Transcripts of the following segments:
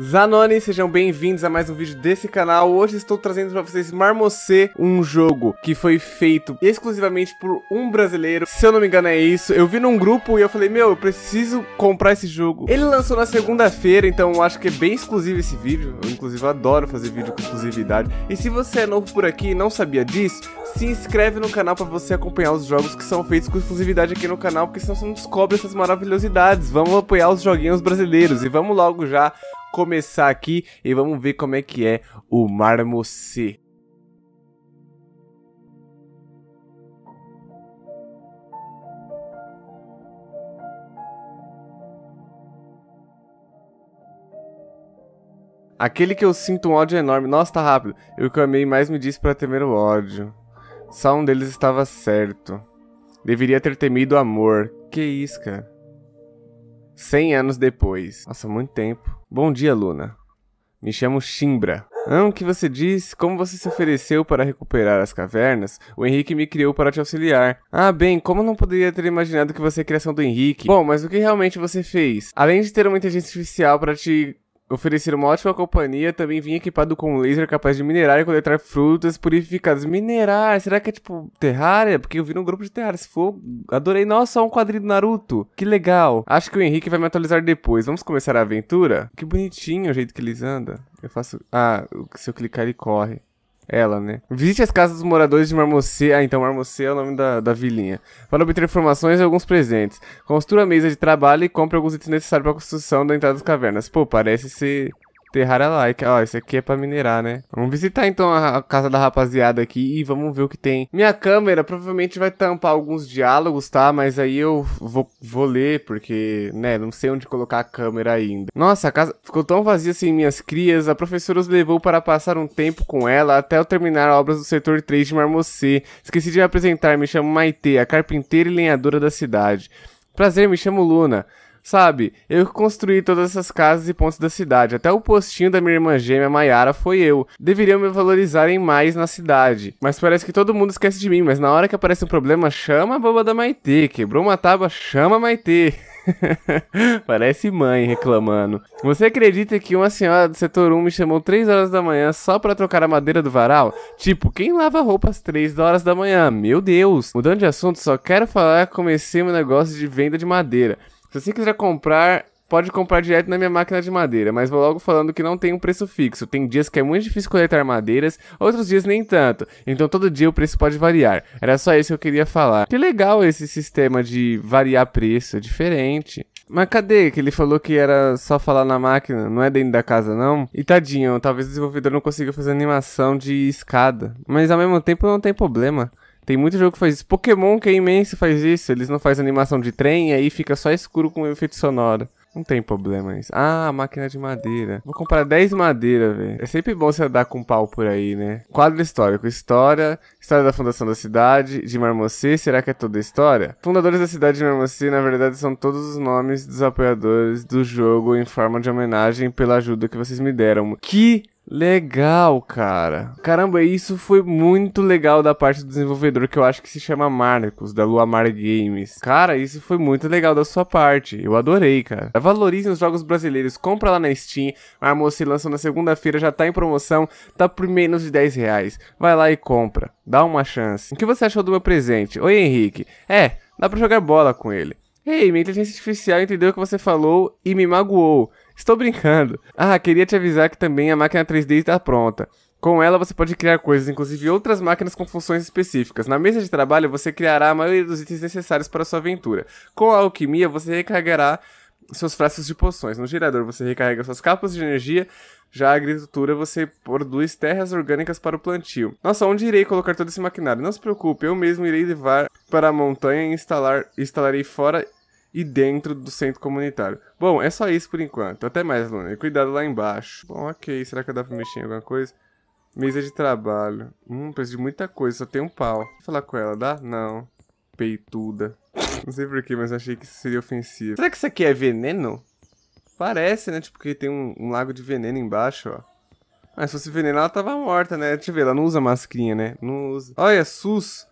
Zanoni, sejam bem-vindos a mais um vídeo desse canal. Hoje estou trazendo para vocês Marmocê, um jogo que foi feito exclusivamente por um brasileiro. Se eu não me engano é isso. Eu vi num grupo e eu falei, meu, eu preciso comprar esse jogo. Ele lançou na segunda-feira, então acho que é bem exclusivo esse vídeo. Eu, inclusive, adoro fazer vídeo com exclusividade. E se você é novo por aqui e não sabia disso, se inscreve no canal para você acompanhar os jogos que são feitos com exclusividade aqui no canal, porque senão você não descobre essas maravilhosidades. Vamos apoiar os joguinhos brasileiros e vamos logo já começar aqui e vamos ver como é que é o Marmocê. Aquele que eu sinto um ódio enorme. Nossa, tá rápido. Eu que amei mais me disse para temer o ódio. Só um deles estava certo. Deveria ter temido o amor. Que isso, cara. Cem anos depois. Nossa, muito tempo. Bom dia, Luna. Me chamo Chimbra. Ah, o que você disse? Como você se ofereceu para recuperar as cavernas? O Henrique me criou para te auxiliar. Ah, bem, como não poderia ter imaginado que você é criação do Henrique? Bom, mas o que realmente você fez? Além de ter uma inteligência artificial para te oferecer uma ótima companhia, também vinha equipado com um laser capaz de minerar e coletar frutas purificadas. Minerar? Será que é tipo Terraria? Porque eu vi num grupo de Terraria. Se for, adorei. Nossa, um quadrinho do Naruto. Que legal. Acho que o Henrique vai me atualizar depois. Vamos começar a aventura? Que bonitinho o jeito que eles andam. Eu faço. Ah, se eu clicar ele corre. Ela, né? Visite as casas dos moradores de Marmocê. Ah, então Marmocê é o nome da, da vilinha. Para obter informações e alguns presentes. Construa a mesa de trabalho e compre alguns itens necessários para a construção da entrada das cavernas. Pô, parece ser Terrara Like. Ó, esse aqui é pra minerar, né? Vamos visitar então a, casa da rapaziada aqui e vamos ver o que tem. Minha câmera provavelmente vai tampar alguns diálogos, tá? Mas aí eu vou, vou ler, porque, né, não sei onde colocar a câmera ainda. Nossa, a casa ficou tão vazia sem assim, minhas crias. A professora os levou para passar um tempo com ela até eu terminar obras do setor 3 de Marmocê. Esqueci de me apresentar, me chamo Maite, a carpinteira e lenhadora da cidade. Prazer, me chamo Luna. Sabe, eu construí todas essas casas e pontos da cidade. Até o postinho da minha irmã gêmea, Maiara, foi eu. Deveriam me valorizarem mais na cidade. Mas parece que todo mundo esquece de mim. Mas na hora que aparece um problema, chama a boba da Maitê. Quebrou uma tábua, chama a Maitê. Parece mãe reclamando. Você acredita que uma senhora do setor 1 me chamou 3 horas da manhã só para trocar a madeira do varal? Tipo, quem lava roupa às 3 horas da manhã? Meu Deus! Mudando de assunto, só quero falar que comecei meu negócio de venda de madeira. Se você quiser comprar, pode comprar direto na minha máquina de madeira, mas vou logo falando que não tem um preço fixo. Tem dias que é muito difícil coletar madeiras, outros dias nem tanto. Então todo dia o preço pode variar. Era só isso que eu queria falar. Que legal esse sistema de variar preço, é diferente. Mas cadê que ele falou que era só falar na máquina, não é dentro da casa não? E tadinho, talvez o desenvolvedor não consiga fazer animação de escada. Mas ao mesmo tempo não tem problema. Tem muito jogo que faz isso. Pokémon, que é imenso, faz isso. Eles não fazem animação de trem, aí fica só escuro com efeito sonoro. Não tem problema isso. Ah, máquina de madeira. Vou comprar 10 madeira, velho. É sempre bom você andar com um pau por aí, né? Quadro histórico. História. História da fundação da cidade. De Marmocê. Será que é toda a história? Fundadores da cidade de Marmocê, na verdade, são todos os nomes dos apoiadores do jogo em forma de homenagem pela ajuda que vocês me deram. Que Legal, cara. Caramba, isso foi muito legal da parte do desenvolvedor que eu acho que se chama Marcos, da Luamar Games. Cara, isso foi muito legal da sua parte. Eu adorei, cara. Valorizem os jogos brasileiros. Compra lá na Steam. A se lançou na segunda-feira, já tá em promoção. Tá por menos de 10 reais. Vai lá e compra. Dá uma chance. O que você achou do meu presente? Oi, Henrique. É, dá pra jogar bola com ele. Ei, minha inteligência artificial entendeu o que você falou e me magoou. Estou brincando. Ah, queria te avisar que também a máquina 3D está pronta. Com ela você pode criar coisas, inclusive outras máquinas com funções específicas. Na mesa de trabalho você criará a maioria dos itens necessários para sua aventura. Com a alquimia você recarregará seus frascos de poções. No gerador você recarrega suas capas de energia. Já a agricultura você produz terras orgânicas para o plantio. Nossa, onde irei colocar todo esse maquinário? Não se preocupe, eu mesmo irei levar para a montanha e instalar, instalarei fora e dentro do centro comunitário. Bom, é só isso por enquanto. Até mais, Luna. E cuidado lá embaixo. Bom, ok. Será que dá pra mexer em alguma coisa? Mesa de trabalho. Hum, preciso de muita coisa. Só tem um pau. Vou falar com ela, dá? Não. Peituda. Não sei porquê, mas achei que isso seria ofensivo. Será que isso aqui é veneno? Parece, né? Tipo, que tem um, um lago de veneno embaixo, ó. Ah, se fosse veneno, ela tava morta, né? Deixa eu ver, ela não usa mascarinha, né? Não usa. Olha, SUS.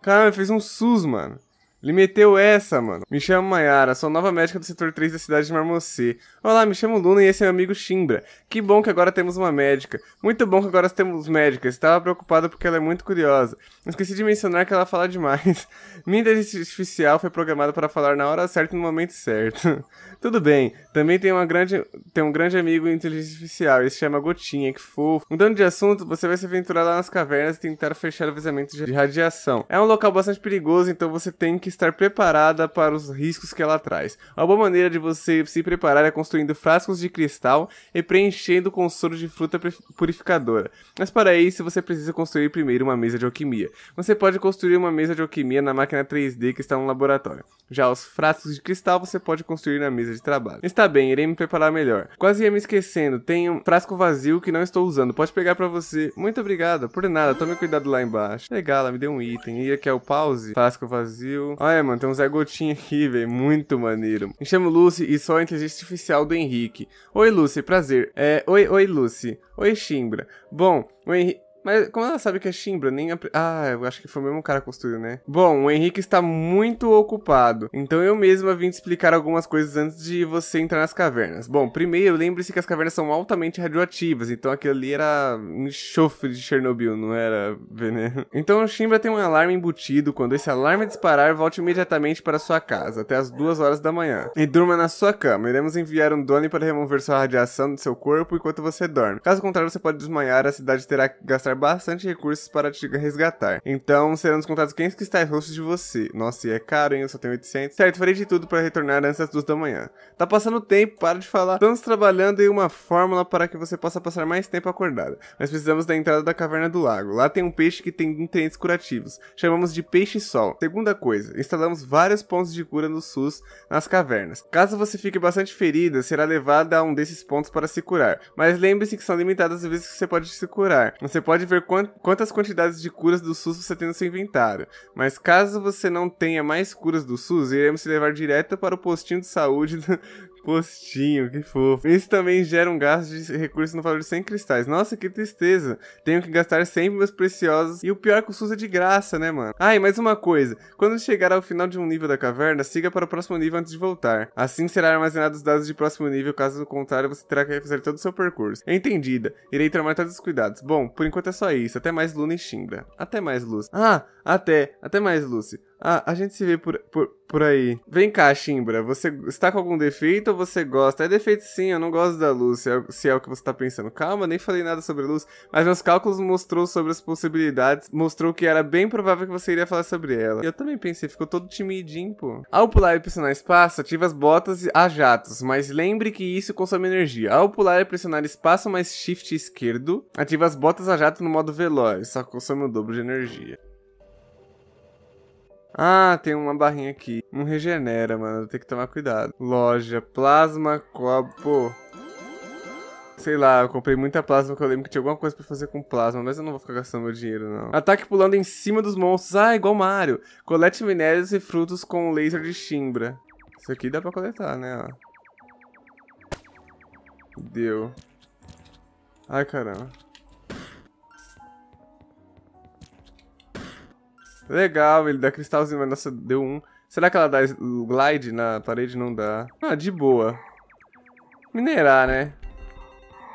Caramba, fez um SUS, mano. Ele meteu essa, mano. Me chamo Mayara, sou nova médica do setor 3 da cidade de Marmocê. Olá, me chamo Luna e esse é meu amigo Shimbra. Que bom que agora temos uma médica. Muito bom que agora temos médicas. Estava preocupada porque ela é muito curiosa. Esqueci de mencionar que ela fala demais. Minha inteligência artificial foi programada para falar na hora certa e no momento certo. Tudo bem, também tem, uma grande, tem um grande amigo em inteligência artificial. Ele se chama Gotinha, que fofo. Mudando de assunto, você vai se aventurar lá nas cavernas e tentar fechar o vazamento de radiação. É um local bastante perigoso, então você tem que estar preparada para os riscos que ela traz. Uma boa maneira de você se preparar é construindo frascos de cristal e preenchendo com soro de fruta purificadora. Mas para isso, você precisa construir primeiro uma mesa de alquimia. Você pode construir uma mesa de alquimia na máquina 3D que está no laboratório. Já os frascos de cristal você pode construir na mesa de trabalho. Está bem, irei me preparar melhor. Quase ia me esquecendo, tem um frasco vazio que não estou usando. Pode pegar para você. Muito obrigado, por nada. Tome cuidado lá embaixo. Legal, ela me deu um item. E aqui é o pause. Frasco vazio. Olha, mano, tem um Zé Gotinha aqui, velho. Muito maneiro. Me chamo Lucy e sou a inteligência artificial do Henrique. Oi, Lucy, prazer. É, oi, oi, Lucy. Oi, Chimbra. Bom, o Henrique. Mas como ela sabe que é Shimbra? Nem a... Ah, eu acho que foi o mesmo cara que construiu, né? Bom, o Henrique está muito ocupado, então eu mesma vim te explicar algumas coisas antes de você entrar nas cavernas. Bom, primeiro, lembre-se que as cavernas são altamente radioativas, então aquilo ali era um enxofre de Chernobyl, não era veneno. Então o Shimbra tem um alarme embutido, quando esse alarme disparar, volte imediatamente para sua casa, até as duas horas da manhã. E durma na sua cama, iremos enviar um drone para remover sua radiação do seu corpo enquanto você dorme. Caso contrário, você pode desmaiar, a cidade terá que gastar gastar bastante recursos para te resgatar. Então serão descontados está em rosto de você. Nossa, e é caro, hein? Eu só tenho 800. Certo, farei de tudo para retornar antes das duas da manhã. Tá passando tempo, para de falar. Estamos trabalhando em uma fórmula para que você possa passar mais tempo acordada. Nós precisamos da entrada da caverna do lago. Lá tem um peixe que tem nutrientes curativos. Chamamos de peixe-sol. Segunda coisa, instalamos vários pontos de cura no SUS nas cavernas. Caso você fique bastante ferida, será levada a um desses pontos para se curar. Mas lembre-se que são limitadas as vezes que você pode se curar. Você pode pode ver quantas quantidades de curas do SUS você tem no seu inventário, mas caso você não tenha mais curas do SUS, iremos se levar direto para o postinho de saúde Postinho, que fofo. Isso também gera um gasto de recursos no valor de 100 cristais. Nossa, que tristeza. Tenho que gastar 100 meus preciosos. E o pior é que o SUS é de graça, né, mano? Ah, e mais uma coisa. Quando chegar ao final de um nível da caverna, siga para o próximo nível antes de voltar. Assim será armazenados os dados de próximo nível. Caso contrário, você terá que refazer todo o seu percurso. Entendida. Irei tramar todos os cuidados. Bom, por enquanto é só isso. Até mais, Luna e Shinra. Até mais, Luz. Ah, até. Até mais, Lucy. Ah, a gente se vê por, por, por aí. Vem cá, Shimbra. Você está com algum defeito ou você gosta? É defeito sim, eu não gosto da luz, se é, se é o que você está pensando. Calma, nem falei nada sobre luz, mas meus cálculos mostrou sobre as possibilidades, mostrou que era bem provável que você iria falar sobre ela. eu também pensei, ficou todo timidinho, pô. Ao pular e pressionar espaço, ativa as botas a jatos, mas lembre que isso consome energia. Ao pular e pressionar espaço mais shift esquerdo, ativa as botas a jato no modo veloz, só consome o dobro de energia. Ah, tem uma barrinha aqui. Não regenera, mano. Tem que tomar cuidado. Loja, plasma, copo. Sei lá, eu comprei muita plasma que eu lembro que tinha alguma coisa pra fazer com plasma, mas eu não vou ficar gastando meu dinheiro, não. Ataque pulando em cima dos monstros. Ah, igual Mario. Colete minérios e frutos com laser de chimbra. Isso aqui dá pra coletar, né, ó. Deu. Ai, caramba. Legal, ele dá cristalzinho, mas nossa, deu um. Será que ela dá glide na parede? Não dá. Ah, de boa. Minerar, né?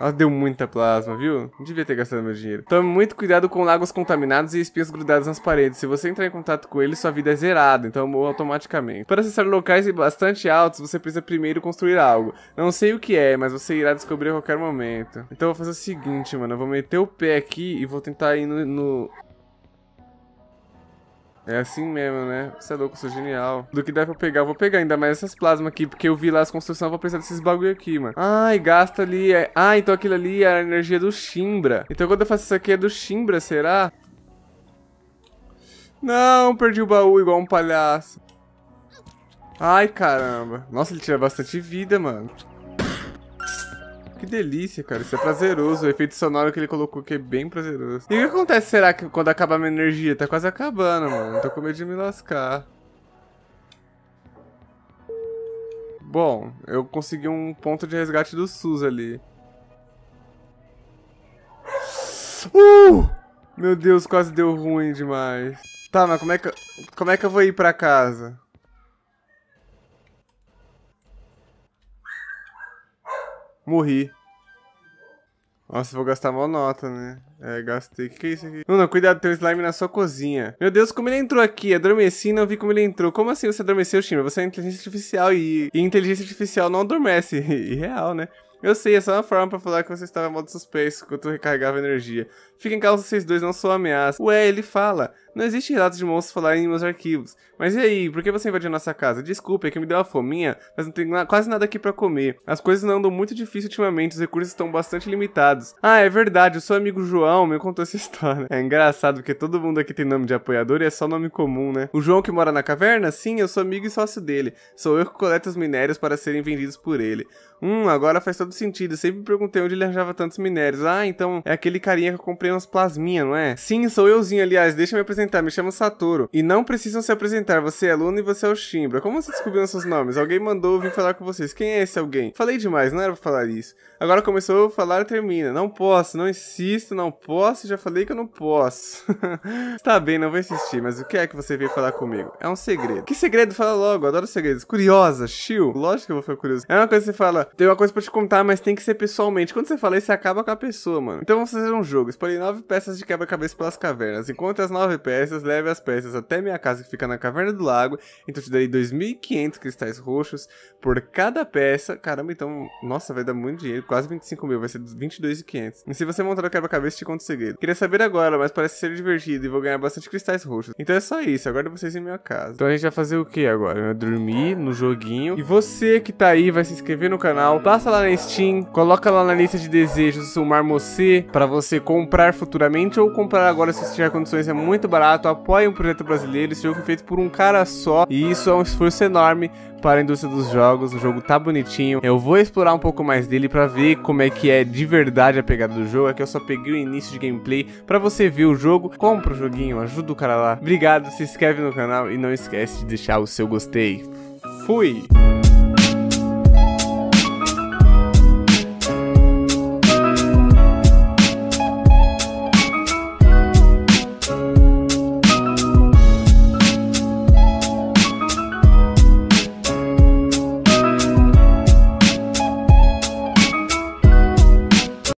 Ela deu muita plasma, viu? Não devia ter gastado meu dinheiro. Tome muito cuidado com lagos contaminados e espinhos grudados nas paredes. Se você entrar em contato com eles, sua vida é zerada, então morre automaticamente. Para acessar locais bastante altos, você precisa primeiro construir algo. Não sei o que é, mas você irá descobrir a qualquer momento. Então eu vou fazer o seguinte, mano. Eu vou meter o pé aqui e vou tentar ir no, no é assim mesmo, né? Você é louco, eu sou genial. Do que dá pra pegar, eu vou pegar ainda mais essas plasmas aqui, porque eu vi lá as construções, eu vou precisar desses bagulho aqui, mano. Ai, gasta ali. É... Ah, então aquilo ali é a energia do Shimbra. Então quando eu faço isso aqui é do Shimbra, será? Não, perdi o baú igual um palhaço. Ai, caramba. Nossa, ele tira bastante vida, mano. Que delícia, cara. Isso é prazeroso. O efeito sonoro que ele colocou aqui é bem prazeroso. E o que acontece, será, que quando acaba a minha energia? Tá quase acabando, mano. Tô com medo de me lascar. Bom, eu consegui um ponto de resgate do SUS ali. Uh! Meu Deus, quase deu ruim demais. Tá, mas como é que, como é que eu vou ir pra casa? Morri. Nossa, vou gastar mal nota, né? É, gastei. O que, que é isso aqui? Luna, cuidado, tem um slime na sua cozinha. Meu Deus, como ele entrou aqui? Adormeci e não vi como ele entrou. Como assim você adormeceu, Shimmer? Você é inteligência artificial e, e inteligência artificial não adormece. Irreal, né? Eu sei, essa é uma forma pra falar que você estava em modo suspenso enquanto recarregava energia. Fica em vocês dois não são ameaça. Ué, ele fala. Não existe relatos de monstros falarem em meus arquivos. Mas e aí, por que você invadiu nossa casa? Desculpa, é que me deu uma fominha, mas não tenho na quase nada aqui para comer. As coisas não andam muito difícil ultimamente, os recursos estão bastante limitados. Ah, é verdade, o seu amigo João me contou essa história. É engraçado, porque todo mundo aqui tem nome de apoiador e é só nome comum, né? O João que mora na caverna? Sim, eu sou amigo e sócio dele. Sou eu que coleto os minérios para serem vendidos por ele. Hum, agora faz todo sentido. sempre me perguntei onde ele arranjava tantos minérios. Ah, então é aquele carinha que eu comprei umas plasminhas, não é? Sim, sou euzinho, aliás. Deixa eu me apresentar. Me chamo Satoru. E não precisam se apresentar. Você é Luna e você é o Shimbra. Como você descobriu nossos nomes? Alguém mandou vir falar com vocês. Quem é esse alguém? Falei demais, não era pra falar isso. Agora começou a falar e termina. Não posso, não insisto, não posso. Já falei que eu não posso. Está bem, não vou insistir, mas o que é que você veio falar comigo? É um segredo. Que segredo? Fala logo, adoro segredos. Curiosa, chill. Lógico que eu vou ficar curioso. É uma coisa que você fala, tem uma coisa pra te contar, mas tem que ser pessoalmente. Quando você fala isso, você acaba com a pessoa, mano. Então vamos fazer um jogo. Escolhi nove peças de quebra-cabeça pelas cavernas. Encontre as nove peças, leve as peças até minha casa que fica na caverna do lago. Então eu te darei 2.500 cristais roxos por cada peça. Caramba, então, nossa, vai dar muito dinheiro. Quase 25 mil, vai ser 22.500. E se você montar o quebra-cabeça, te conto o segredo. Queria saber agora, mas parece ser divertido e vou ganhar bastante cristais roxos. Então é só isso, aguardo vocês em minha casa. Então a gente vai fazer o que agora? Dormir no joguinho. E você que tá aí vai se inscrever no canal canal. Passa lá na Steam, coloca lá na lista de desejos o Marmocê para você comprar futuramente ou comprar agora se você tiver condições. É muito barato, apoie um projeto brasileiro. Esse jogo foi é feito por um cara só e isso é um esforço enorme para a indústria dos jogos. O jogo tá bonitinho. Eu vou explorar um pouco mais dele para ver como é que é de verdade a pegada do jogo. Aqui eu só peguei o início de gameplay para você ver o jogo. Compra o joguinho, ajuda o cara lá. Obrigado, se inscreve no canal e não esquece de deixar o seu gostei. Fui!